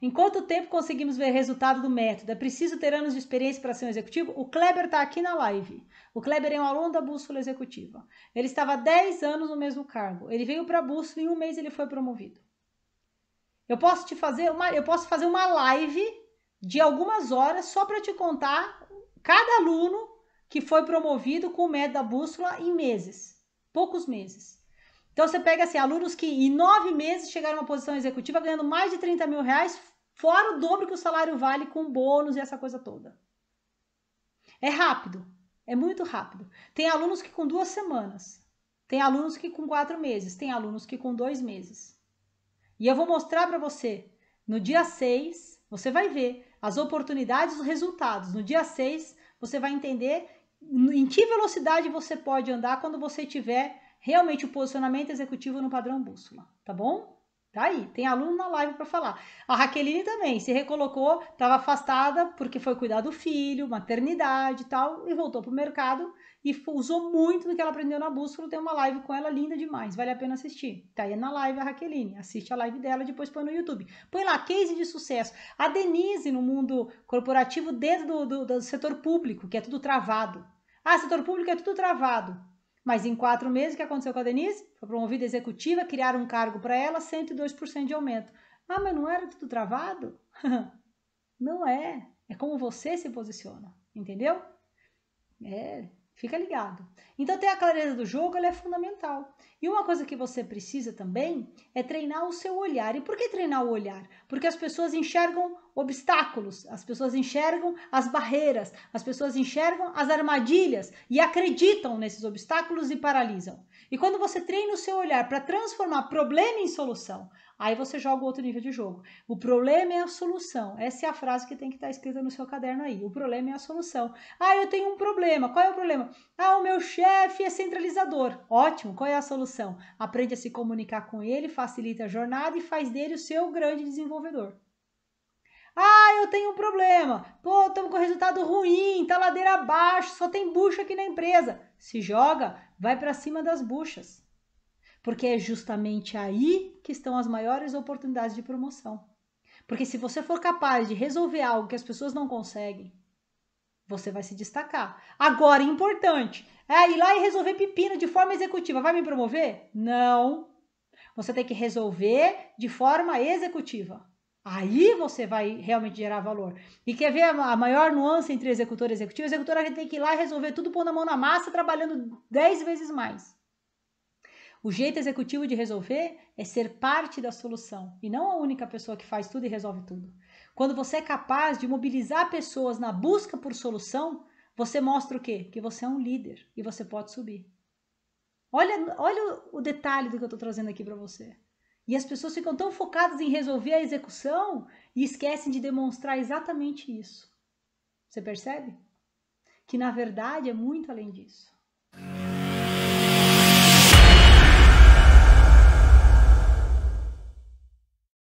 Em quanto tempo conseguimos ver resultado do método? É preciso ter anos de experiência para ser um executivo? O Kleber está aqui na live. O Kleber é um aluno da Bússola Executiva. Ele estava há 10 anos no mesmo cargo. Ele veio para a Bússola e em um mês ele foi promovido. Eu posso te fazer uma, eu posso fazer uma live de algumas horas só para te contar cada aluno que foi promovido com o método da Bússola em meses, poucos meses. Então você pega assim, alunos que em nove meses chegaram a uma posição executiva ganhando mais de 30 mil reais, fora o dobro que o salário vale com bônus e essa coisa toda. É rápido, é muito rápido. Tem alunos que com duas semanas, tem alunos que com quatro meses, tem alunos que com dois meses. E eu vou mostrar para você no dia 6, você vai ver as oportunidades, os resultados. No dia 6, você vai entender em que velocidade você pode andar quando você tiver realmente o posicionamento executivo no padrão bússola, tá bom? Tá aí, tem aluno na live para falar. A Raqueline também se recolocou, estava afastada porque foi cuidar do filho, maternidade e tal, e voltou pro mercado e usou muito do que ela aprendeu na bússola. Tem uma live com ela linda demais, vale a pena assistir. Tá aí na live a Raqueline, assiste a live dela depois põe no YouTube. Põe lá, case de sucesso. A Denise no mundo corporativo dentro do, do, do setor público, que é tudo travado. Ah, setor público é tudo travado. Mas em quatro meses, o que aconteceu com a Denise? Foi promovida executiva, criaram um cargo para ela, 102% de aumento. Ah, mas não era tudo travado? não é. É como você se posiciona, entendeu? É, Fica ligado. Então, ter a clareza do jogo é fundamental. E uma coisa que você precisa também é treinar o seu olhar. E por que treinar o olhar? Porque as pessoas enxergam obstáculos, as pessoas enxergam as barreiras, as pessoas enxergam as armadilhas e acreditam nesses obstáculos e paralisam. E quando você treina o seu olhar para transformar problema em solução, aí você joga outro nível de jogo. O problema é a solução. Essa é a frase que tem que estar tá escrita no seu caderno aí. O problema é a solução. Ah, eu tenho um problema. Qual é o problema? Ah, o meu chefe é centralizador. Ótimo, qual é a solução? Aprende a se comunicar com ele, facilita a jornada e faz dele o seu grande desenvolvedor. Ah, eu tenho um problema. Pô, estamos com resultado ruim, tá ladeira abaixo, só tem bucha aqui na empresa. Se joga, vai para cima das buchas. Porque é justamente aí que estão as maiores oportunidades de promoção. Porque se você for capaz de resolver algo que as pessoas não conseguem, você vai se destacar. Agora, importante, é ir lá e resolver pepino de forma executiva. Vai me promover? Não. Você tem que resolver de forma executiva. Aí você vai realmente gerar valor. E quer ver a maior nuance entre executor e executivo? Executor a gente tem que ir lá e resolver tudo pondo a mão na massa, trabalhando 10 vezes mais. O jeito executivo de resolver é ser parte da solução e não a única pessoa que faz tudo e resolve tudo. Quando você é capaz de mobilizar pessoas na busca por solução, você mostra o quê? Que você é um líder e você pode subir. Olha, olha o detalhe do que eu estou trazendo aqui para você. E as pessoas ficam tão focadas em resolver a execução e esquecem de demonstrar exatamente isso. Você percebe? Que na verdade é muito além disso.